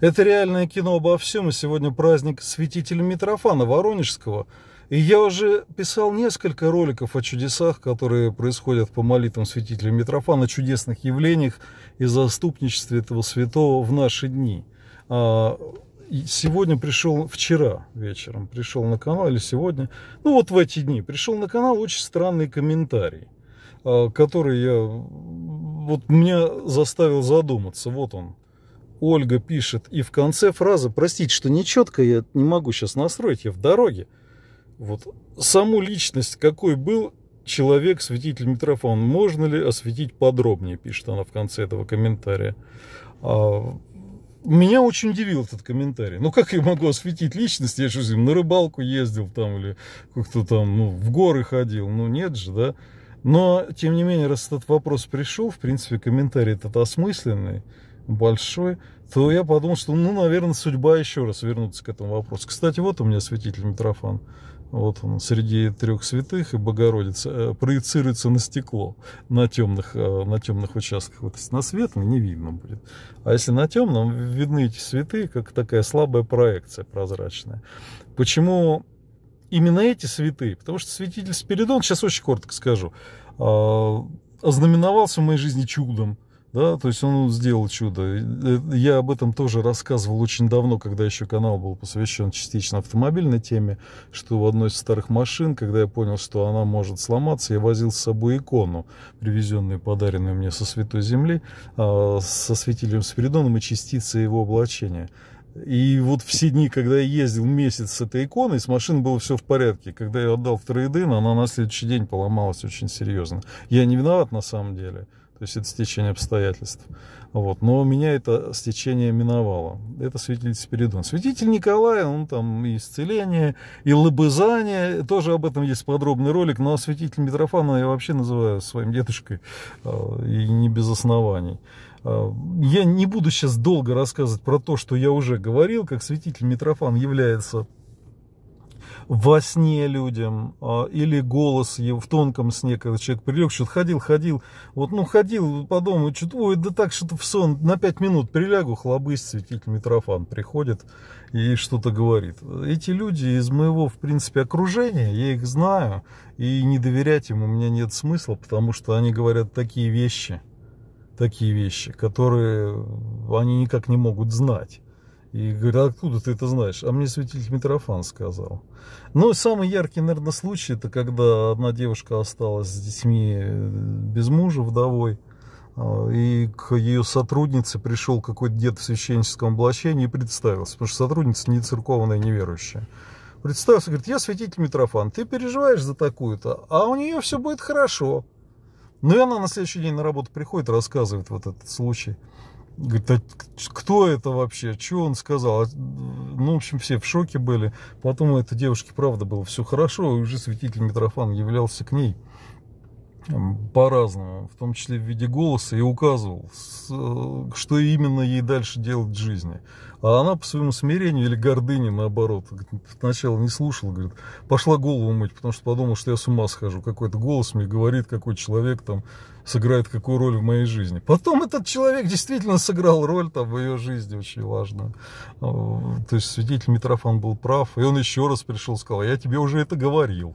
Это реальное кино обо всем, и сегодня праздник святителя Митрофана Воронежского. И я уже писал несколько роликов о чудесах, которые происходят по молитвам святителя Митрофана, чудесных явлениях и заступничестве этого святого в наши дни. А, сегодня пришел, вчера вечером пришел на канал, или сегодня, ну вот в эти дни, пришел на канал очень странный комментарий, а, который я, вот меня заставил задуматься, вот он. Ольга пишет, и в конце фразы простите, что нечетко, я не могу сейчас настроить, я в дороге. Вот саму личность, какой был человек, святитель Митрофан, можно ли осветить подробнее, пишет она в конце этого комментария. А, меня очень удивил этот комментарий. Ну, как я могу осветить личность? Я что, зим на рыбалку ездил там или как-то там, ну, в горы ходил. Ну, нет же, да? Но, тем не менее, раз этот вопрос пришел, в принципе, комментарий этот осмысленный большой, то я подумал, что, ну, наверное, судьба еще раз вернуться к этому вопросу. Кстати, вот у меня святитель Митрофан. Вот он среди трех святых и Богородицы э, проецируется на стекло на темных, э, на темных участках. Вот если на светлом не видно будет. А если на темном, видны эти святые, как такая слабая проекция прозрачная. Почему именно эти святые? Потому что святитель Спиридон, сейчас очень коротко скажу, э, ознаменовался в моей жизни чудом да, то есть он сделал чудо. Э, я об этом тоже рассказывал очень давно, когда еще канал был посвящен частично автомобильной теме, что в одной из старых машин, когда я понял, что она может сломаться, я возил с собой икону, привезенную, подаренную мне со Святой Земли, а, со святителем Спиридоном и частицы его облачения. И вот все дни, когда я ездил месяц с этой иконой, с машин было все в порядке. Когда я отдал в трейдин, она на следующий день поломалась очень серьезно. Я не виноват на самом деле. То есть это стечение обстоятельств. Вот. Но меня это стечение миновало. Это святитель Спиридон. Святитель Николай, он там и исцеление, и лобызание. Тоже об этом есть подробный ролик. Но святитель Митрофана я вообще называю своим дедушкой. А, и не без оснований. А, я не буду сейчас долго рассказывать про то, что я уже говорил, как святитель Митрофан является во сне людям, а, или голос его в тонком сне, когда человек прилег, что-то ходил, ходил, вот, ну, ходил по дому, что-то, ой, да так, что-то в сон, на пять минут прилягу, хлобысь, святитель Митрофан приходит и что-то говорит. Эти люди из моего, в принципе, окружения, я их знаю, и не доверять им у меня нет смысла, потому что они говорят такие вещи, такие вещи, которые они никак не могут знать. И говорю, откуда ты это знаешь? А мне святитель Митрофан сказал. Ну, самый яркий, наверное, случай, это когда одна девушка осталась с детьми э, без мужа, вдовой. А, и к ее сотруднице пришел какой-то дед в священническом облачении и представился. Потому что сотрудница не церковная, не верующая. Представился, говорит, я святитель Митрофан, ты переживаешь за такую-то, а у нее все будет хорошо. Ну и она на следующий день на работу приходит, рассказывает вот этот случай. Говорит, а кто это вообще? Чего он сказал? А, ну, в общем, все в шоке были. Потом у этой девушки, правда, было все хорошо. И уже святитель Митрофан являлся к ней по-разному, в том числе в виде голоса, и указывал, э, что именно ей дальше делать в жизни. А она по своему смирению или гордыне, наоборот, сначала не слушала, говорит, пошла голову мыть, потому что подумала, что я с ума схожу. Какой-то голос мне говорит, какой человек там сыграет какую роль в моей жизни. Потом этот человек действительно сыграл роль там в ее жизни очень важную. Э, то есть свидетель Митрофан был прав, и он еще раз пришел, сказал, я тебе уже это говорил.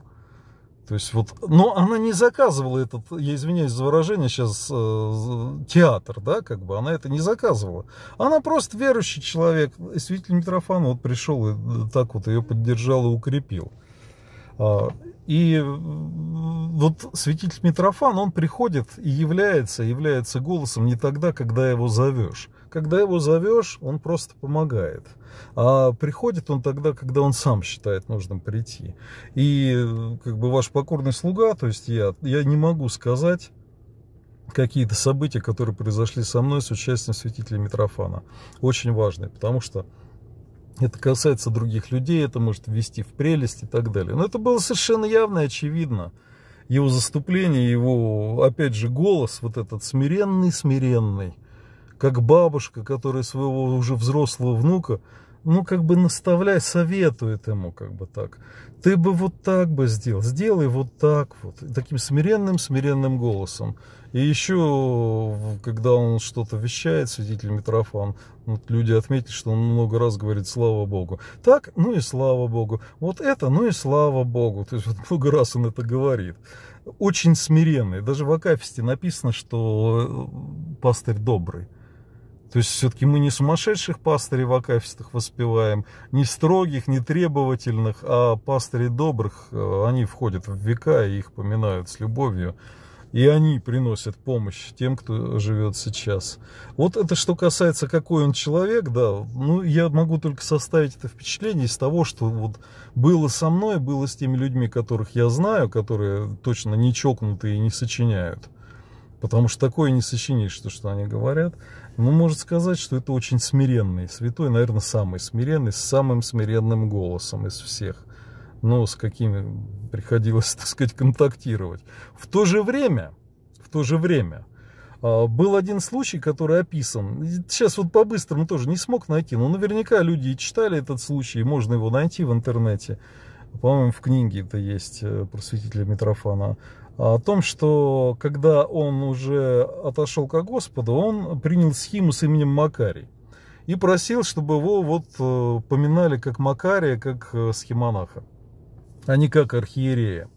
То есть вот, но она не заказывала этот, я извиняюсь за выражение сейчас, э, театр, да, как бы, она это не заказывала. Она просто верующий человек. Святитель Митрофан вот пришел и э, так вот ее поддержал и укрепил. А, и э, вот святитель Митрофан, он приходит и является, является голосом не тогда, когда его зовешь когда его зовешь, он просто помогает. А приходит он тогда, когда он сам считает нужным прийти. И как бы ваш покорный слуга, то есть я, я не могу сказать, какие-то события, которые произошли со мной с участием святителя Митрофана. Очень важные, потому что это касается других людей, это может ввести в прелесть и так далее. Но это было совершенно явно и очевидно. Его заступление, его, опять же, голос, вот этот смиренный-смиренный, как бабушка, которая своего уже взрослого внука, ну, как бы наставляй, советует ему, как бы так. Ты бы вот так бы сделал, сделай вот так вот, таким смиренным, смиренным голосом. И еще, когда он что-то вещает, свидетель Митрофан, вот люди отметили, что он много раз говорит «Слава Богу». Так, ну и слава Богу. Вот это, ну и слава Богу. То есть вот много раз он это говорит. Очень смиренный. Даже в Акафисте написано, что э, пастырь добрый. То есть все-таки мы не сумасшедших пастырей в акафистах воспеваем, не строгих, не требовательных, а пастырей добрых, э, они входят в века и их поминают с любовью. И они приносят помощь тем, кто живет сейчас. Вот это что касается, какой он человек, да, ну, я могу только составить это впечатление из того, что вот было со мной, было с теми людьми, которых я знаю, которые точно не чокнутые и не сочиняют. Потому что такое не сочинишь, то, что они говорят. Но ну, может сказать, что это очень смиренный святой, наверное, самый смиренный, с самым смиренным голосом из всех. Но с какими приходилось, так сказать, контактировать. В то же время, в то же время, а, был один случай, который описан. Сейчас вот по-быстрому тоже не смог найти, но наверняка люди и читали этот случай, и можно его найти в интернете. По-моему, в книге это есть э, просветителя Митрофана о том, что когда он уже отошел к Господу, он принял схему с именем Макарий и просил, чтобы его вот э, поминали как Макария, как э, схемонаха, а не как архиерея.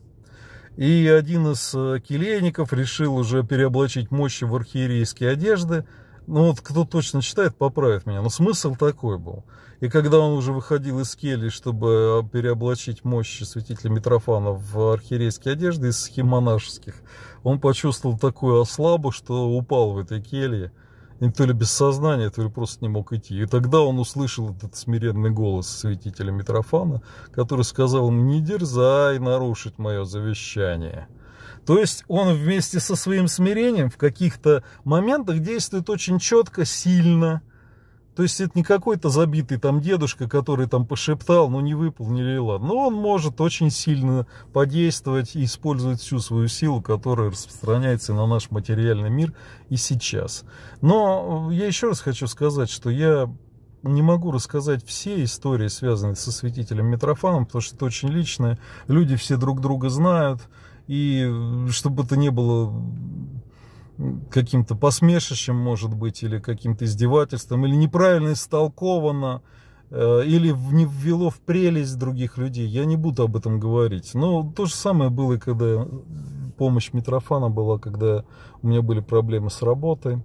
И один из э, келейников решил уже переоблачить мощи в архиерейские одежды – ну вот кто точно читает, поправит меня, но смысл такой был. И когда он уже выходил из кельи, чтобы а, переоблачить мощи святителя Митрофана в архиерейские одежды из схемонашеских, он почувствовал такую ослабу, что упал в этой келье. И то ли без сознания, то ли просто не мог идти. И тогда он услышал этот смиренный голос святителя Митрофана, который сказал ему «Не дерзай нарушить мое завещание». То есть он вместе со своим смирением в каких-то моментах действует очень четко, сильно. То есть это не какой-то забитый там дедушка, который там пошептал, но «Ну, не выполнил или ладно. Но он может очень сильно подействовать и использовать всю свою силу, которая распространяется на наш материальный мир и сейчас. Но э, я еще раз хочу сказать, что я не могу рассказать все истории, связанные со святителем Митрофаном, потому что это очень личное. Люди все друг друга знают, и чтобы это не было каким-то посмешищем, может быть, или каким-то издевательством, или неправильно истолковано, э, или не ввело в прелесть других людей. Я не буду об этом говорить. Но то же самое было и когда помощь Митрофана была, когда у меня были проблемы с работой.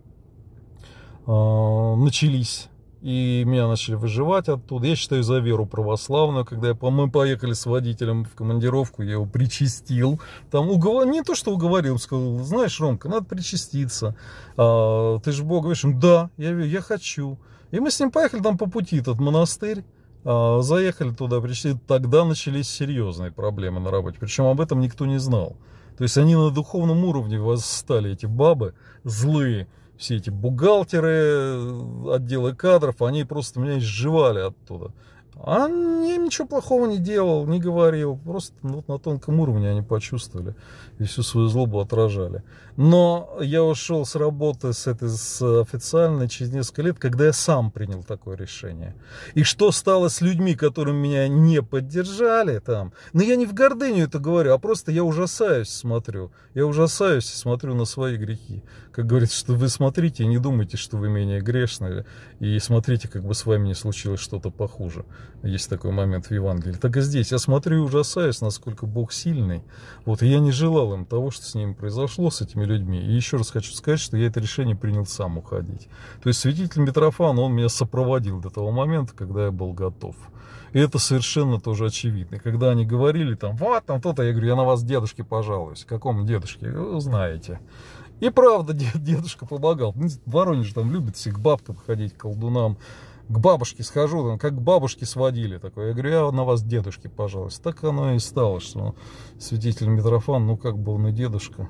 Э, начались и меня начали выживать оттуда. Я считаю за веру православную, когда я, мы поехали с водителем в командировку, я его причастил. Там уговор... не то, что уговорил, сказал, знаешь, Ромка, надо причаститься. А, ты же Бога веришь? Да, я, я хочу. И мы с ним поехали там по пути, этот монастырь. А, заехали туда, пришли, тогда начались серьезные проблемы на работе. Причем об этом никто не знал. То есть они на духовном уровне восстали, эти бабы злые все эти бухгалтеры, э, отделы кадров, они просто меня изживали оттуда. А я ничего плохого не делал, не говорил. Просто ну, вот на тонком уровне они почувствовали и всю свою злобу отражали. Но я ушел с работы с этой с официальной через несколько лет, когда я сам принял такое решение. И что стало с людьми, которые меня не поддержали там? Но ну, я не в гордыню это говорю, а просто я ужасаюсь, смотрю. Я ужасаюсь и смотрю на свои грехи, как говорится, что вы смотрите и не думайте, что вы менее грешны, и смотрите, как бы с вами не случилось что-то похуже. Есть такой момент в Евангелии. Так и здесь. Я смотрю и ужасаюсь, насколько Бог сильный. Вот, и я не желал им того, что с ними произошло, с этими людьми. И еще раз хочу сказать, что я это решение принял сам уходить. То есть святитель Митрофан, он меня сопроводил до того момента, когда я был готов. И это совершенно тоже очевидно. И когда они говорили там, вот там кто-то, я говорю, я на вас дедушке пожалуюсь. Какому дедушке? Вы знаете. И правда, дедушка помогал. Ну, Воронеж там любит все к бабкам ходить, к колдунам. К бабушке схожу, там, как к бабушке сводили. Такое. Я говорю, я на вас дедушке пожалуюсь. Так оно и стало, что святитель Митрофан, ну как бы он и дедушка.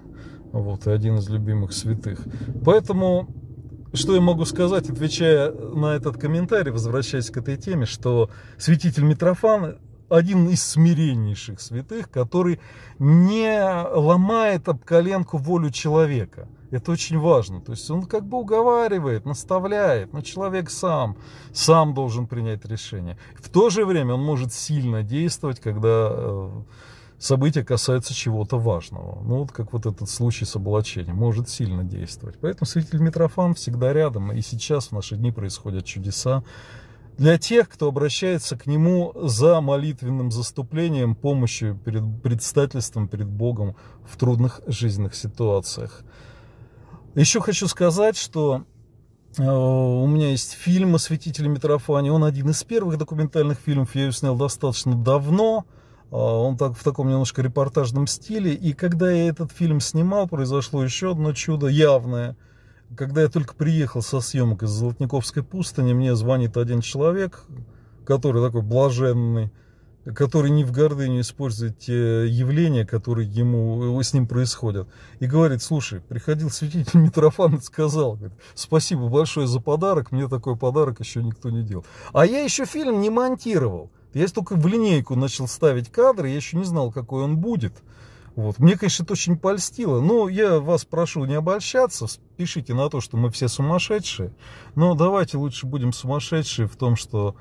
Вот, и один из любимых святых. Поэтому что я могу сказать, отвечая на этот комментарий, возвращаясь к этой теме, что святитель Митрофан один из смиреннейших святых, который не ломает об коленку волю человека. Это очень важно. То есть он как бы уговаривает, наставляет, но человек сам, сам должен принять решение. В то же время он может сильно действовать, когда э, событие касается чего-то важного. Ну, вот как вот этот случай с облачением, может сильно действовать. Поэтому святитель Митрофан всегда рядом, и сейчас в наши дни происходят чудеса для тех, кто обращается к нему за молитвенным заступлением, помощью перед предстательством перед Богом в трудных жизненных ситуациях. Еще хочу сказать, что э, у меня есть фильм о святителе Митрофане. Он один из первых документальных фильмов. Я его снял достаточно давно. А, он так, в таком немножко репортажном стиле. И когда я этот фильм снимал, произошло еще одно чудо явное. Когда я только приехал со съемок из Золотниковской пустыни, мне звонит один человек, который такой блаженный, который не в гордыню использует те явления, которые ему, с ним происходят. И говорит, слушай, приходил святитель Митрофан и сказал, говорит, спасибо большое за подарок, мне такой подарок еще никто не делал. А я еще фильм не монтировал. Я только в линейку начал ставить кадры, я еще не знал, какой он будет. Вот. Мне, конечно, это очень польстило. Но я вас прошу не обольщаться, пишите на то, что мы все сумасшедшие. Но давайте лучше будем сумасшедшие в том, что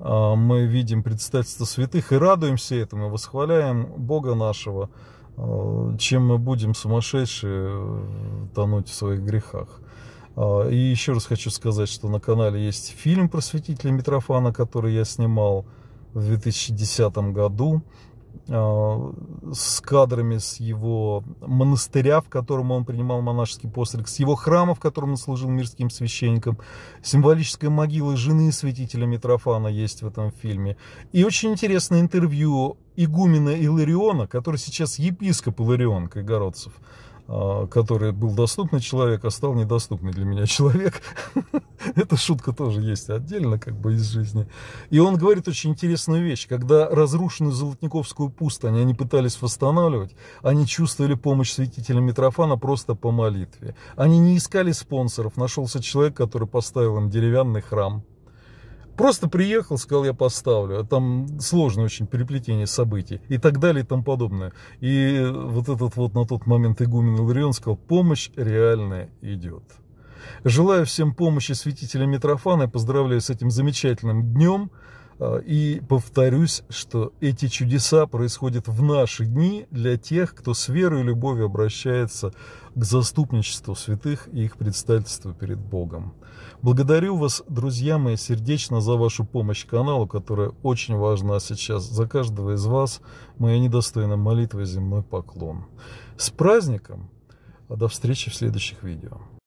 э, мы видим предстательство святых и радуемся этому, восхваляем Бога нашего, э, чем мы будем сумасшедшие э, тонуть в своих грехах. А, и еще раз хочу сказать, что на канале есть фильм про святителя Митрофана, который я снимал в 2010 году э, с кадрами с его монастыря, в котором он принимал монашеский постриг, с его храма, в котором он служил мирским священником, символическая могила жены святителя Митрофана есть в этом фильме. И очень интересное интервью игумена Илариона, который сейчас епископ Иларион Кайгородцев, а, который был доступный человек, а стал недоступный для меня человек. Эта шутка тоже есть отдельно, как бы из жизни. И он говорит очень интересную вещь. Когда разрушенную Золотниковскую пустынь они пытались восстанавливать, они чувствовали помощь святителя Митрофана просто по молитве. Они не искали спонсоров. Нашелся человек, который поставил им деревянный храм Просто приехал, сказал, я поставлю. А там сложное очень переплетение событий и так далее и тому подобное. И вот этот вот на тот момент игумен Иларион сказал, помощь реальная идет. Желаю всем помощи святителя Митрофана и поздравляю с этим замечательным днем. А, и повторюсь, что эти чудеса происходят в наши дни для тех, кто с верой и любовью обращается к заступничеству святых и их представительству перед Богом. Благодарю вас, друзья мои, сердечно за вашу помощь каналу, которая очень важна сейчас. За каждого из вас моя недостойная молитва и земной поклон. С праздником! А до встречи в следующих видео.